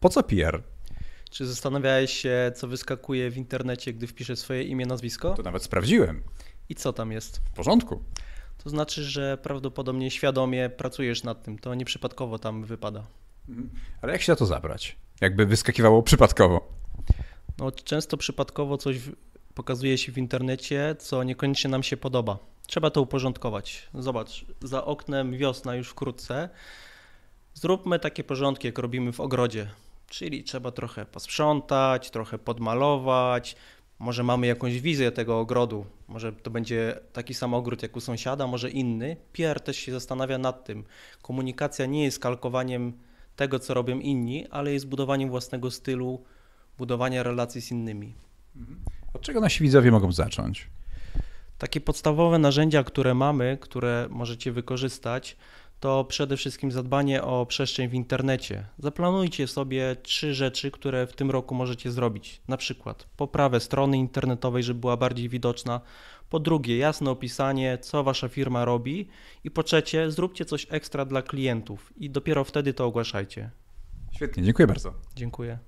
Po co PR? Czy zastanawiałeś się, co wyskakuje w internecie, gdy wpiszesz swoje imię, nazwisko? To nawet sprawdziłem. I co tam jest? W porządku. To znaczy, że prawdopodobnie świadomie pracujesz nad tym. To nieprzypadkowo tam wypada. Mhm. Ale jak się na to zabrać? Jakby wyskakiwało przypadkowo? No, często przypadkowo coś pokazuje się w internecie, co niekoniecznie nam się podoba. Trzeba to uporządkować. Zobacz, za oknem wiosna już wkrótce. Zróbmy takie porządki, jak robimy w ogrodzie. Czyli trzeba trochę posprzątać, trochę podmalować. Może mamy jakąś wizję tego ogrodu, może to będzie taki sam ogród jak u sąsiada, może inny. Pierre też się zastanawia nad tym. Komunikacja nie jest kalkowaniem tego, co robią inni, ale jest budowaniem własnego stylu, budowania relacji z innymi. Mhm. Od czego nasi widzowie mogą zacząć? Takie podstawowe narzędzia, które mamy, które możecie wykorzystać, to przede wszystkim zadbanie o przestrzeń w internecie. Zaplanujcie sobie trzy rzeczy, które w tym roku możecie zrobić. Na przykład poprawę strony internetowej, żeby była bardziej widoczna. Po drugie, jasne opisanie, co wasza firma robi. I po trzecie, zróbcie coś ekstra dla klientów i dopiero wtedy to ogłaszajcie. Świetnie, dziękuję bardzo. Dziękuję.